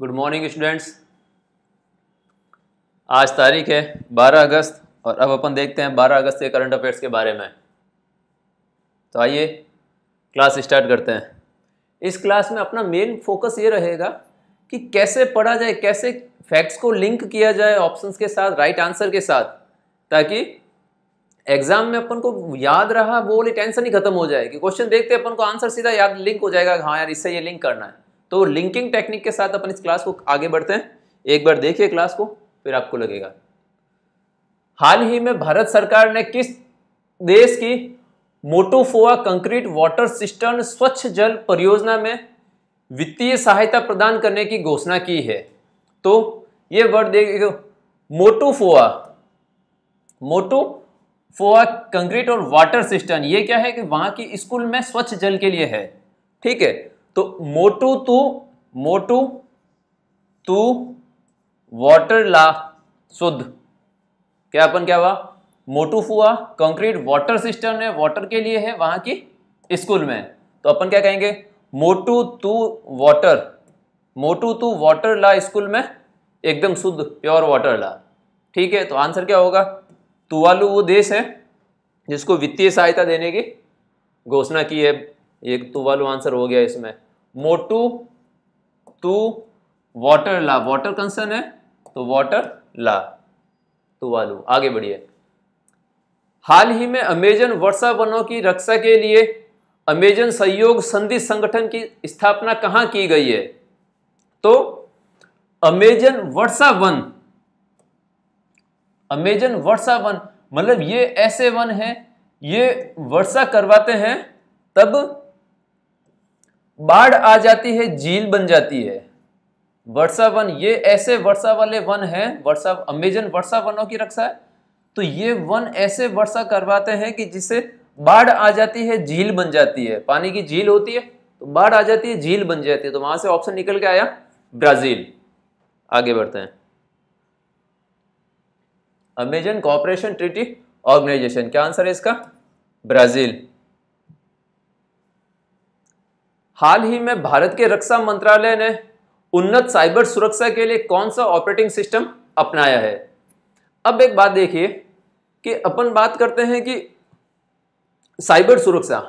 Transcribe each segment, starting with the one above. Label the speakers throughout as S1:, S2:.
S1: good morning students आज तारीख है 12 अगस्त और अब अपन देखते हैं 12 अगस्त के करंट अफेयर्स के बारे में तो आइए क्लास स्टार्ट करते हैं इस क्लास में अपना मेन फोकस ये रहेगा कि कैसे पढ़ा जाए कैसे फैक्ट्स को लिंक किया जाए ऑप्शंस के साथ राइट आंसर के साथ ताकि एग्जाम में अपन को याद रहा वो वाली टेंशन ही खत्म हो जाए कि क्वेश्चन देखते अपन को आंसर सीधा याद लिंक हो जाएगा हाँ यार इससे ये लिंक करना है तो लिंकिंग टेक्निक के साथ अपन इस क्लास को आगे बढ़ते हैं एक बार देखिए क्लास को फिर आपको लगेगा हाल ही में भारत सरकार ने किस देश की मोटोफोआ कंक्रीट वाटर सिस्टम स्वच्छ जल परियोजना में वित्तीय सहायता प्रदान करने की घोषणा की है तो ये वर्ड देखिए मोटोफोआ मोटोफोआ कंक्रीट और वाटर सिस्टम ये क्या है कि वहां की स्कूल में स्वच्छ जल के लिए है ठीक है तो मोटू तू मोटू तू वाटर ला शुद्ध क्या अपन क्या हुआ मोटू फुआ कंक्रीट वाटर सिस्टम है वाटर के लिए है वहां की स्कूल में तो अपन क्या कहेंगे मोटू तू वाटर मोटू तू वाटर ला स्कूल में एकदम शुद्ध प्योर वाटर ला ठीक है तो आंसर क्या होगा तुवालू वो देश है जिसको वित्तीय सहायता देने की घोषणा की है एक तू तो वालू आंसर हो गया इसमें मोटू तू वाटर ला वाटर कंसर्न है तो वाटर ला तू तो वालू आगे बढ़िए हाल ही में अमेजन वर्षा वनों की रक्षा के लिए अमेजन सहयोग संधि संगठन की स्थापना कहां की गई है तो अमेजन वर्षा वन अमेजन वर्षा वन मतलब ये ऐसे वन हैं ये वर्षा करवाते हैं तब बाढ़ आ जाती है झील बन जाती है वर्षा वन ये ऐसे वर्षा वाले वन हैं वर्षा अमेजन वर्षा वनों की रक्षा है तो ये वन ऐसे वर्षा करवाते हैं कि जिससे बाढ़ आ जाती है झील बन जाती है पानी की झील होती है तो बाढ़ आ जाती है झील बन जाती है तो वहां से ऑप्शन निकल के आया ब्राजील आगे बढ़ते हैं अमेजन कॉपरेशन ट्रिटी ऑर्गेनाइजेशन क्या आंसर है इसका ब्राजील हाल ही में भारत के रक्षा मंत्रालय ने उन्नत साइबर सुरक्षा के लिए कौन सा ऑपरेटिंग सिस्टम अपनाया है अब एक बात देखिए कि अपन बात करते हैं कि साइबर सुरक्षा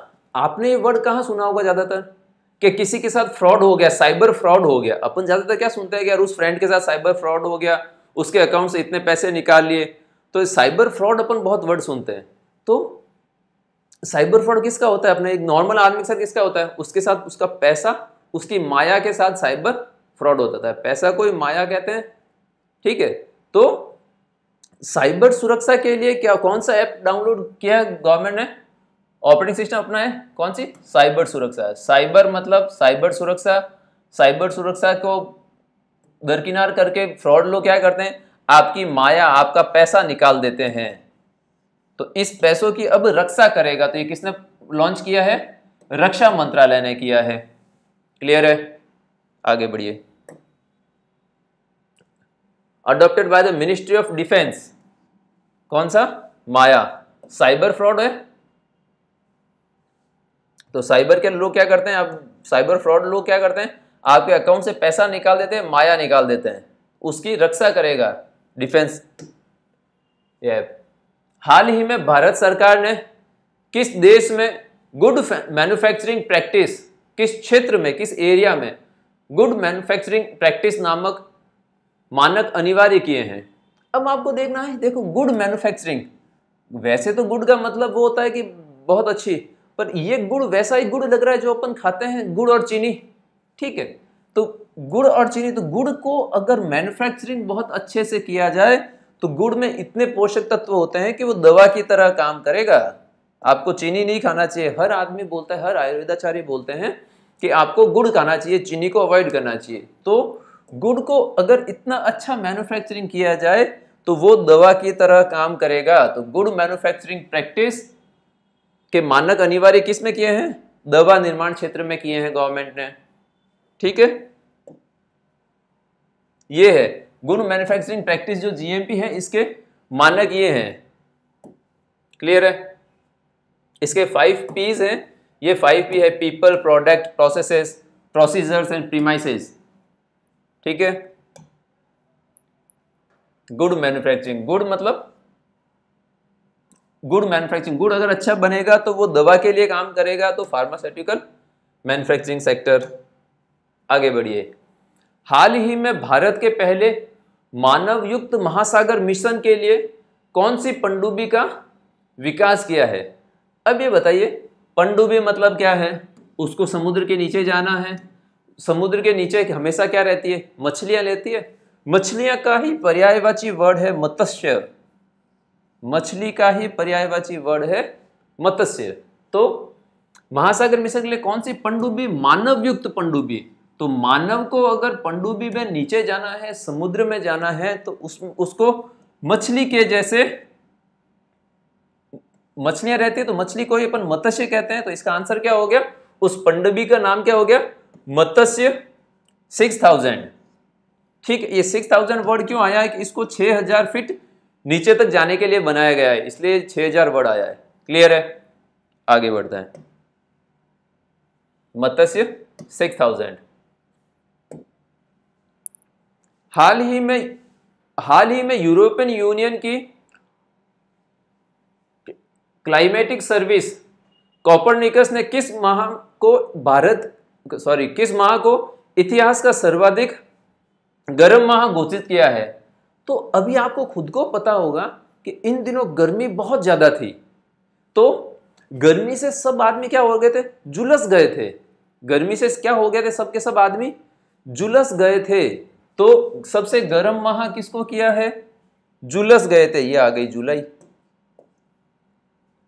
S1: आपने ये वर्ड कहाँ सुना होगा ज़्यादातर कि किसी के साथ फ्रॉड हो गया साइबर फ्रॉड हो गया अपन ज़्यादातर क्या सुनते हैं कि यार उस फ्रेंड के साथ साइबर फ्रॉड हो गया उसके अकाउंट से इतने पैसे निकाल लिए तो साइबर फ्रॉड अपन बहुत वर्ड सुनते हैं तो साइबर फ्रॉड किसका होता है अपने एक नॉर्मल आदमी के साथ किसका होता है उसके साथ उसका पैसा उसकी माया के साथ साइबर फ्रॉड होता था पैसा कोई माया कहते हैं ठीक है तो साइबर सुरक्षा के लिए क्या कौन सा ऐप डाउनलोड किया गवर्नमेंट ने ऑपरेटिंग सिस्टम अपना है कौन सी साइबर सुरक्षा साइबर मतलब साइबर सुरक्षा साइबर सुरक्षा को दरकिनार करके फ्रॉड लोग क्या करते हैं आपकी माया आपका पैसा निकाल देते हैं तो इस पैसों की अब रक्षा करेगा तो ये किसने लॉन्च किया है रक्षा मंत्रालय ने किया है क्लियर है आगे बढ़िए adopted by the Ministry of Defence कौन सा माया साइबर फ्रॉड है तो साइबर के लोग क्या करते हैं अब साइबर फ्रॉड लोग क्या करते हैं आपके अकाउंट से पैसा निकाल देते हैं माया निकाल देते हैं उसकी रक्षा करेगा डिफेंस ये हाल ही में भारत सरकार ने किस देश में गुड मैन्युफैक्चरिंग प्रैक्टिस किस क्षेत्र में किस एरिया में गुड मैन्युफैक्चरिंग प्रैक्टिस नामक मानक अनिवार्य किए हैं अब आपको देखना है देखो गुड मैन्युफैक्चरिंग वैसे तो गुड का मतलब वो होता है कि बहुत अच्छी पर ये गुड़ वैसा ही गुड़ लग रहा है जो अपन खाते हैं गुड़ और चीनी ठीक है तो गुड़ और चीनी तो गुड़ को अगर मैन्युफैक्चरिंग बहुत अच्छे से किया जाए तो गुड़ में इतने पोषक तत्व होते हैं कि वो दवा की तरह काम करेगा आपको चीनी नहीं खाना चाहिए हर आदमी बोलता है हर आयुर्वेदाचार्य बोलते हैं कि आपको गुड़ खाना चाहिए चीनी को अवॉइड करना चाहिए तो गुड़ को अगर इतना अच्छा मैन्युफैक्चरिंग किया जाए तो वो दवा की तरह काम करेगा तो गुड़ मैन्युफैक्चरिंग प्रैक्टिस के मानक अनिवार्य किस में किए हैं दवा निर्माण क्षेत्र में किए हैं गवर्नमेंट ने ठीक है ये है गुड मैन्युफैक्चरिंग प्रैक्टिस जो जीएमपी है इसके मानक ये हैं क्लियर है इसके फाइव पीज हैं ये फाइव पी है people product processes procedures and premises ठीक है गुड मैन्युफैक्चरिंग गुड मतलब गुड मैन्युफैक्चरिंग गुड अगर अच्छा बनेगा तो वो दवा के लिए काम करेगा तो फार्मास्यूटिकल मैन्युफैक्चरिंग सेक्टर आगे बढ़िए हाल ही में भारत के पहले मानव युक्त महासागर मिशन के लिए कौन सी पंडुबी का विकास किया है अब ये बताइए पंडुबी मतलब क्या है उसको समुद्र के नीचे जाना है समुद्र के नीचे हमेशा क्या रहती है मछलियाँ लेती है मछलियाँ का ही पर्यायवाची वर्ड है मत्स्य मछली का ही पर्यायवाची वर्ड है मत्स्य तो महासागर मिशन के लिए कौन सी पंडुबी मानव युक्त पंडुबी तो मानव को अगर पंडुबी में नीचे जाना है समुद्र में जाना है तो उस उसको मछली के जैसे मछलियां रहती है तो मछली को ही अपन मत्स्य कहते हैं तो इसका आंसर क्या हो गया उस पंडुबी का नाम क्या हो गया मत्स्य सिक्स थाउजेंड ठीक ये सिक्स थाउजेंड वर्ड क्यों आया है कि इसको छह हजार फीट नीचे तक जाने के लिए बनाया गया है इसलिए छह हजार वर्ड आया है क्लियर है आगे बढ़ते हैं मत्स्य सिक्स थाउजेंड हाल ही में हाल ही में यूरोपियन यूनियन की क्लाइमेटिक सर्विस कॉपरनिकस ने किस माह को भारत सॉरी किस माह को इतिहास का सर्वाधिक गर्म माह घोषित किया है तो अभी आपको खुद को पता होगा कि इन दिनों गर्मी बहुत ज़्यादा थी तो गर्मी से सब आदमी क्या हो गए थे जुलस गए थे गर्मी से क्या हो गए थे सबके सब आदमी जुलस गए थे तो सबसे गर्म माह किसको किया है जुलस गए थे ये आ गई जुलाई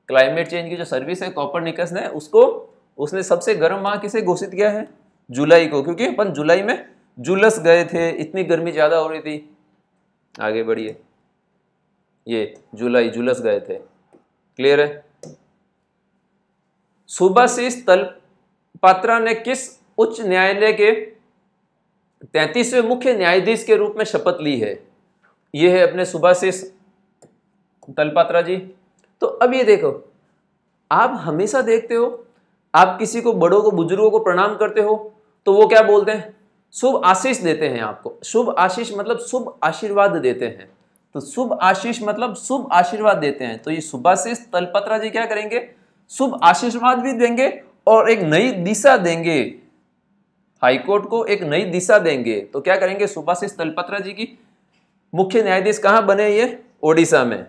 S1: क्लाइमेट चेंज की जो सर्विस है कॉपर निकस ने उसको उसने सबसे गर्म माह किसे घोषित किया है जुलाई को क्योंकि अपन जुलाई में जुलस गए थे इतनी गर्मी ज़्यादा हो रही थी आगे बढ़िए ये जुलाई जुलस गए थे क्लियर है सुबाशीष तल पात्रा ने किस उच्च न्यायालय के तैंतीसवें मुख्य न्यायाधीश के रूप में शपथ ली है ये है अपने सुबह से तलपात्रा जी तो अब ये देखो आप हमेशा देखते हो आप किसी को बड़ों को बुजुर्गों को प्रणाम करते हो तो वो क्या बोलते हैं शुभ आशीष देते हैं आपको शुभ आशीष मतलब शुभ आशीर्वाद देते हैं तो शुभ आशीष मतलब शुभ आशीर्वाद देते हैं तो ये सुभाशीष तलपत्रा जी क्या करेंगे शुभ आशीर्वाद भी देंगे और एक नई दिशा देंगे हाईकोर्ट को एक नई दिशा देंगे तो क्या करेंगे सुभाषिष तलपत्रा जी की मुख्य न्यायाधीश कहां बने ये ओडिशा में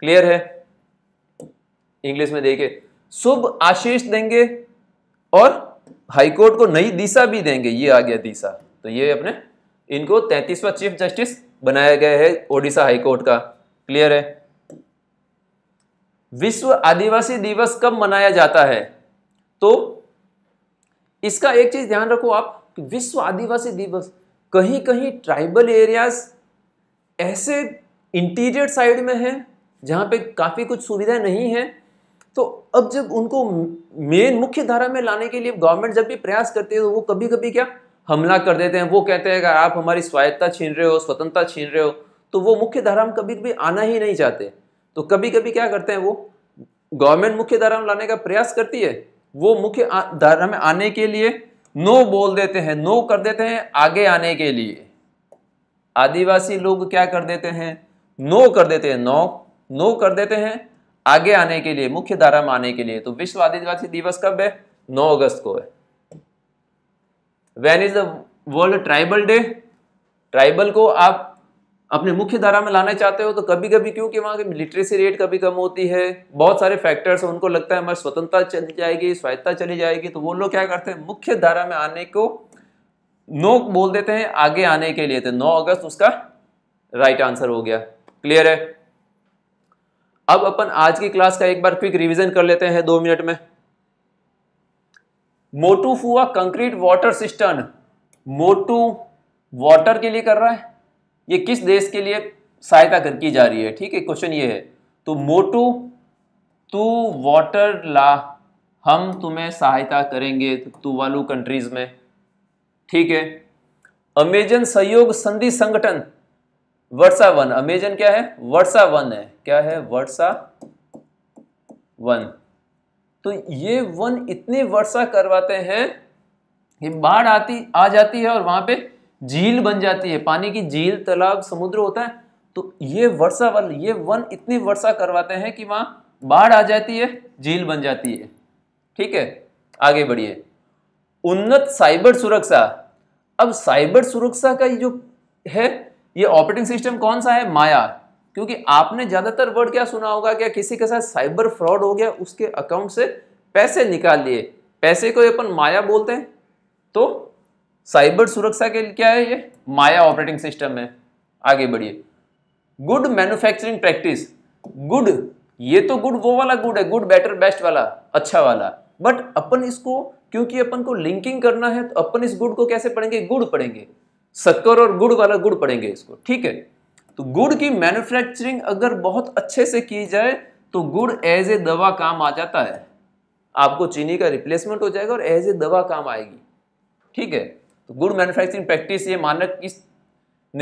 S1: क्लियर है इंग्लिश में देखिए शुभ आशीष देंगे और हाईकोर्ट को नई दिशा भी देंगे ये आ गया दिशा तो ये अपने इनको तैतीसवा चीफ जस्टिस बनाया गया है ओडिशा हाईकोर्ट का क्लियर है विश्व आदिवासी दिवस कब मनाया जाता है तो इसका एक चीज़ ध्यान रखो आप कि विश्व आदिवासी दिवस कहीं कहीं ट्राइबल एरियाज ऐसे इंटीरियर साइड में हैं जहाँ पे काफ़ी कुछ सुविधा नहीं है तो अब जब उनको मेन मुख्य धारा में लाने के लिए गवर्नमेंट जब भी प्रयास करती है तो वो कभी कभी क्या हमला कर देते हैं वो कहते हैं अगर आप हमारी स्वायत्ता छीन रहे हो स्वतंत्रता छीन रहे हो तो वो मुख्य धारा में कभी कभी आना ही नहीं चाहते तो कभी कभी क्या करते हैं वो गवर्नमेंट मुख्य धारा में लाने का प्रयास करती है वो मुख्य धारा में आने के लिए नो बोल देते हैं नो कर देते हैं आगे आने के लिए आदिवासी लोग क्या कर देते हैं नो कर देते हैं नो नो कर देते हैं आगे आने के लिए मुख्य धारा में आने के लिए तो विश्व आदिवासी दिवस कब है 9 अगस्त को है when is the world tribal day tribal को आप अपने मुख्य धारा में लाना चाहते हो तो कभी कभी क्योंकि वहाँ की लिटरेसी रेट कभी कम होती है बहुत सारे फैक्टर्स हैं उनको लगता है हमारी स्वतंत्रता चली जाएगी स्वायत्ता चली जाएगी तो वो लोग क्या करते हैं मुख्य धारा में आने को नो बोल देते हैं आगे आने के लिए तो नौ अगस्त उसका राइट आंसर हो गया क्लियर है अब अपन आज की क्लास का एक बार क्विक रिविजन कर लेते हैं दो मिनट में मोटू फुआ कंक्रीट वाटर सिस्टम मोटू वाटर के लिए कर रहा है ये किस देश के लिए सहायता कर की जा रही है ठीक है क्वेश्चन ये है तो मोटू तू वाटर ला हम तुम्हें सहायता करेंगे तू वालू कंट्रीज में ठीक है अमेजन सहयोग संधि संगठन वर्षा वन अमेजन क्या है वर्षा वन है क्या है वर्षा वन तो ये वन इतनी वर्षा करवाते हैं कि बाढ़ आती आ जाती है और वहां पे झील बन जाती है पानी की झील तालाब समुद्र होता है तो ये वर्षा वन ये वन इतनी वर्षा करवाते हैं कि वहां बाढ़ आ जाती है झील बन जाती है ठीक है आगे बढ़िए उन्नत साइबर सुरक्षा अब साइबर सुरक्षा का ये जो है ये ऑपरेटिंग सिस्टम कौन सा है माया क्योंकि आपने ज्यादातर वर्ड क्या सुना होगा क्या किसी के साथ साइबर फ्रॉड हो गया उसके अकाउंट से पैसे निकाल लिए पैसे को अपन माया बोलते हैं तो साइबर सुरक्षा के क्या है ये माया ऑपरेटिंग सिस्टम है आगे बढ़िए गुड मैन्युफैक्चरिंग प्रैक्टिस गुड ये तो गुड वो वाला गुड है गुड बेटर बेस्ट वाला अच्छा वाला बट अपन इसको क्योंकि अपन को लिंकिंग करना है तो अपन इस गुड को कैसे पढ़ेंगे गुड पढ़ेंगे शक्कर और गुड़ वाला गुड़ पढ़ेंगे इसको ठीक है तो गुड़ की मैन्युफैक्चरिंग अगर बहुत अच्छे से की जाए तो गुड़ एज ए दवा काम आ जाता है आपको चीनी का रिप्लेसमेंट हो जाएगा और एज ए दवा काम आएगी ठीक है तो गुड मैन्युफैक्चरिंग प्रैक्टिस ये मानक किस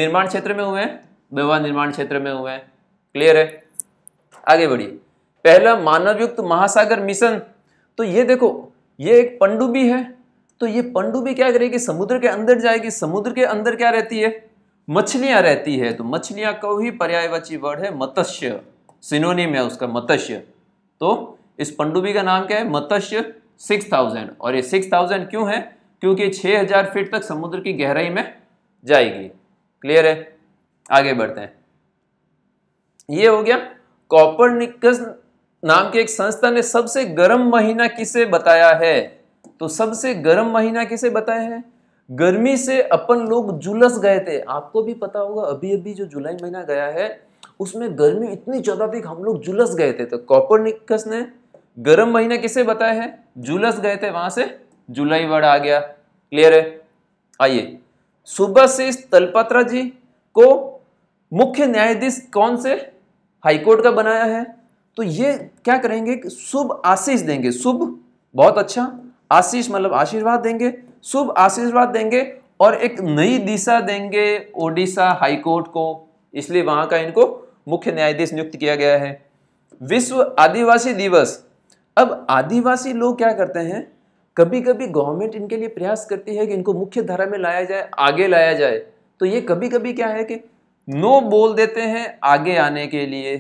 S1: निर्माण क्षेत्र में हुए हैं दवा निर्माण क्षेत्र में हुए हैं क्लियर है आगे बढ़िए पहला मानवयुक्त महासागर मिशन तो ये देखो ये एक पंडुबी है तो ये पंडुबी क्या करेगी समुद्र के अंदर जाएगी समुद्र के अंदर क्या रहती है मछलियां रहती है तो मछलियां को ही पर्यायवाची वर्ड है मत्स्य सिनोनिम है उसका मत्स्य तो इस पंडुबी का नाम क्या है मत्स्य सिक्स थाउजेंड और ये सिक्स थाउजेंड क्यों है क्योंकि 6000 फीट तक समुद्र की गहराई में जाएगी क्लियर है आगे बढ़ते हैं ये हो गया कॉपरनिकस नाम की एक संस्था ने सबसे गर्म महीना किसे बताया है तो सबसे गर्म महीना किसे बताया है गर्मी से अपन लोग जुलस गए थे आपको भी पता होगा अभी अभी जो जुलाई महीना गया है उसमें गर्मी इतनी ज़्यादा थी हम लोग जुलस गए थे तो कॉपरनिकस ने गर्म महीना किसे बताया है जुलस गए थे वहां से जुलाई वर्ड आ गया क्लियर है आइए सुभाशीष तलपात्रा जी को मुख्य न्यायाधीश कौन से हाईकोर्ट का बनाया है तो ये क्या करेंगे शुभ आशीष देंगे शुभ बहुत अच्छा आशीष मतलब आशीर्वाद देंगे शुभ आशीर्वाद देंगे और एक नई दिशा देंगे ओडिशा हाईकोर्ट को इसलिए वहां का इनको मुख्य न्यायाधीश नियुक्त किया गया है विश्व आदिवासी दिवस अब आदिवासी लोग क्या करते हैं कभी कभी गवर्नमेंट इनके लिए प्रयास करती है कि इनको मुख्य धारा में लाया जाए आगे लाया जाए तो ये कभी कभी क्या है कि नो बोल देते हैं आगे आने के लिए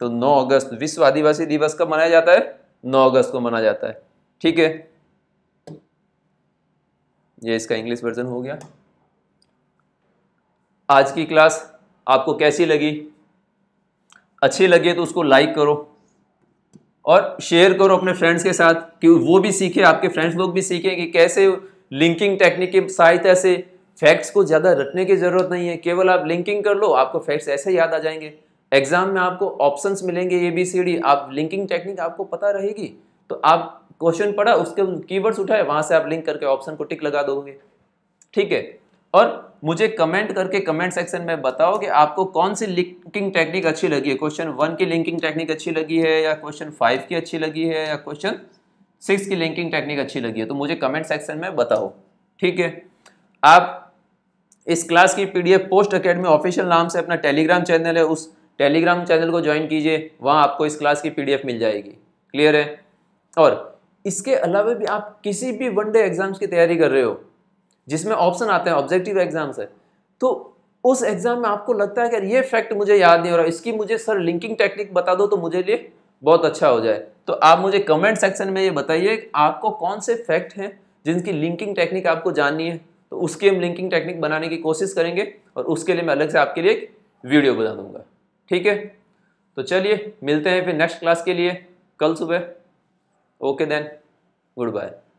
S1: तो 9 अगस्त विश्व आदिवासी दिवस कब मनाया जाता है 9 अगस्त को मनाया जाता है ठीक है ये इसका इंग्लिश वर्जन हो गया आज की क्लास आपको कैसी लगी अच्छी लगे तो उसको लाइक करो और शेयर करो अपने फ्रेंड्स के साथ कि वो भी सीखे आपके फ्रेंड्स लोग भी सीखें कि कैसे लिंकिंग टेक्निक की सहायता से फैक्ट्स को ज़्यादा रटने की ज़रूरत नहीं है केवल आप लिंकिंग कर लो आपको फैक्ट्स ऐसे याद आ जाएंगे एग्ज़ाम में आपको ऑप्शंस मिलेंगे ए बी सी डी आप लिंकिंग टेक्निक आपको पता रहेगी तो आप क्वेश्चन पढ़ा उसके कीवर्ड्स उठाए वहाँ से आप लिंक करके ऑप्शन को टिक लगा दोगे ठीक है और मुझे कमेंट करके कमेंट सेक्शन में बताओ कि आपको कौन सी लिंकिंग टेक्निक अच्छी लगी है क्वेश्चन वन की लिंकिंग टेक्निक अच्छी लगी है या क्वेश्चन फाइव की अच्छी लगी है या क्वेश्चन सिक्स की लिंकिंग टेक्निक अच्छी लगी है तो मुझे कमेंट सेक्शन में बताओ ठीक है आप इस क्लास की पीडीएफ पोस्ट अकेडमी ऑफिशियल नाम से अपना टेलीग्राम चैनल है उस टेलीग्राम चैनल को ज्वाइन कीजिए वहाँ आपको इस क्लास की पीडीएफ मिल जाएगी क्लियर है और इसके अलावा भी आप किसी भी वनडे एग्जाम्स की तैयारी कर रहे हो जिसमें ऑप्शन आते हैं ऑब्जेक्टिव एग्जाम से तो उस एग्जाम में आपको लगता है कि ये फैक्ट मुझे याद नहीं हो रहा इसकी मुझे सर लिंकिंग टेक्निक बता दो तो मुझे लिए बहुत अच्छा हो जाए तो आप मुझे कमेंट सेक्शन में ये बताइए आपको कौन से फैक्ट हैं जिनकी लिंकिंग टेक्निक आपको जाननी है तो उसकी हम लिंकिंग टेक्निक बनाने की कोशिश करेंगे और उसके लिए मैं अलग से आपके लिए एक वीडियो बना दूंगा ठीक है तो चलिए मिलते हैं फिर नेक्स्ट क्लास के लिए कल सुबह ओके देन गुड बाय